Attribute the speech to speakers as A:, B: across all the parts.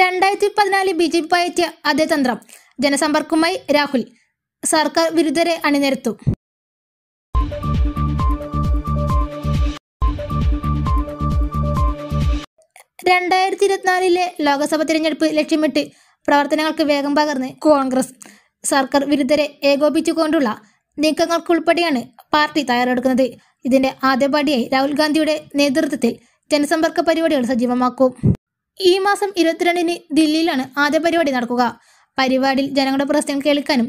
A: രണ്ടായിരത്തി പതിനാലിൽ B J P പയറ്റിയ അതേ തന്ത്രം ജനസമ്പർക്കവുമായി രാഹുൽ സർക്കാർ വിരുദ്ധരെ അണിനിരത്തും രണ്ടായിരത്തി ഇരുപത്തിനാലിലെ ലോക്സഭ തിരഞ്ഞെടുപ്പ് ലക്ഷ്യമിട്ട് പ്രവർത്തനങ്ങൾക്ക് വേഗം പകർന്ന് കോൺഗ്രസ് സർക്കാർ വിരുദ്ധരെ ഏകോപിച്ചുകൊണ്ടുള്ള നീക്കങ്ങൾക്കുൾപ്പെടെയാണ് പാർട്ടി തയ്യാറെടുക്കുന്നത് ഇതിന്റെ ആദ്യപടിയായി രാഹുൽ ഗാന്ധിയുടെ നേതൃത്വത്തിൽ ജനസമ്പർക്ക പരിപാടികൾ സജീവമാക്കും ഈ മാസം ഇരുപത്തിരണ്ടിന് ദില്ലിയിലാണ് ആദ്യ പരിപാടി നടക്കുക പരിപാടിയിൽ ജനങ്ങളുടെ പ്രശ്നം കേൾക്കാനും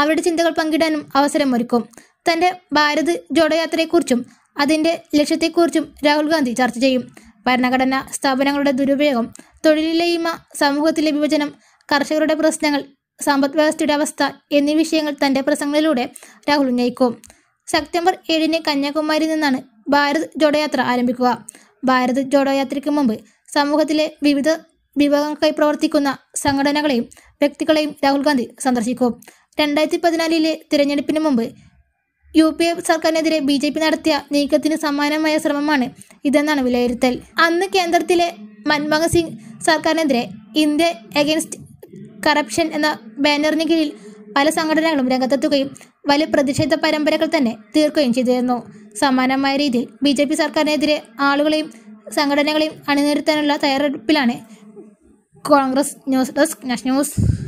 A: അവരുടെ ചിന്തകൾ പങ്കിടാനും അവസരം ഒരുക്കും തൻ്റെ ഭാരത് ജോഡോ യാത്രയെക്കുറിച്ചും അതിൻ്റെ ലക്ഷ്യത്തെക്കുറിച്ചും രാഹുൽ ഗാന്ധി ചർച്ച ചെയ്യും ഭരണഘടനാ സ്ഥാപനങ്ങളുടെ ദുരുപയോഗം തൊഴിലില്ലായ്മ സമൂഹത്തിലെ വിഭജനം കർഷകരുടെ പ്രശ്നങ്ങൾ സമ്പദ് വ്യവസ്ഥയുടെ അവസ്ഥ എന്നീ വിഷയങ്ങൾ തൻ്റെ പ്രസംഗങ്ങളിലൂടെ രാഹുൽ ഉന്നയിക്കും സെപ്റ്റംബർ ഏഴിന് കന്യാകുമാരിയിൽ നിന്നാണ് ഭാരത് ജോഡോ യാത്ര ആരംഭിക്കുക ഭാരത് ജോഡോ യാത്രയ്ക്ക് മുമ്പ് സമൂഹത്തിലെ വിവിധ വിഭാഗങ്ങൾക്കായി പ്രവർത്തിക്കുന്ന സംഘടനകളെയും വ്യക്തികളെയും രാഹുൽ ഗാന്ധി സന്ദർശിക്കും രണ്ടായിരത്തി പതിനാലിലെ തിരഞ്ഞെടുപ്പിന് മുമ്പ് യു പി എ സർക്കാരിനെതിരെ ബി ജെ പി നടത്തിയ നീക്കത്തിന് സമാനമായ ശ്രമമാണ് ഇതെന്നാണ് വിലയിരുത്തൽ അന്ന് കേന്ദ്രത്തിലെ മൻമോഹൻ സിംഗ് സർക്കാരിനെതിരെ ഇന്ത്യ എഗെൻസ്റ്റ് കറപ്ഷൻ എന്ന ബാനറിന് കീഴിൽ പല സംഘടനകളും രംഗത്തെത്തുകയും വലിയ പ്രതിഷേധ പരമ്പരകൾ തന്നെ തീർക്കുകയും ചെയ്തിരുന്നു സമാനമായ രീതിയിൽ ബി സർക്കാരിനെതിരെ ആളുകളെയും സംഘടനകളെയും അണിനിരത്താനുള്ള തയ്യാറെടുപ്പിലാണ് Congress news desk national news